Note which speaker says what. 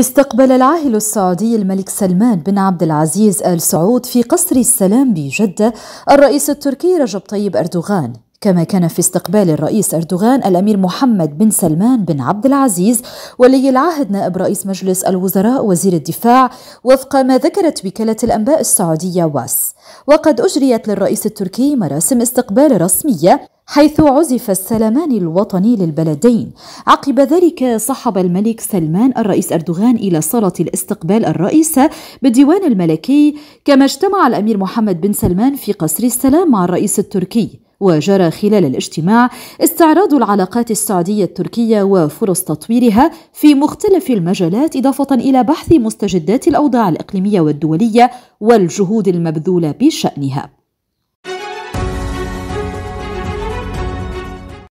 Speaker 1: استقبل العاهل السعودي الملك سلمان بن عبد العزيز آل سعود في قصر السلام بجدة الرئيس التركي رجب طيب أردوغان كما كان في استقبال الرئيس أردوغان الأمير محمد بن سلمان بن عبد العزيز ولي العهد نائب رئيس مجلس الوزراء وزير الدفاع وفق ما ذكرت وكالة الأنباء السعودية واس وقد أجريت للرئيس التركي مراسم استقبال رسمية حيث عزف السلمان الوطني للبلدين عقب ذلك صحب الملك سلمان الرئيس أردوغان إلى صالة الاستقبال الرئيسة بالديوان الملكي كما اجتمع الأمير محمد بن سلمان في قصر السلام مع الرئيس التركي وجرى خلال الاجتماع استعراض العلاقات السعودية التركية وفرص تطويرها في مختلف المجالات إضافة إلى بحث مستجدات الأوضاع الإقليمية والدولية والجهود المبذولة بشأنها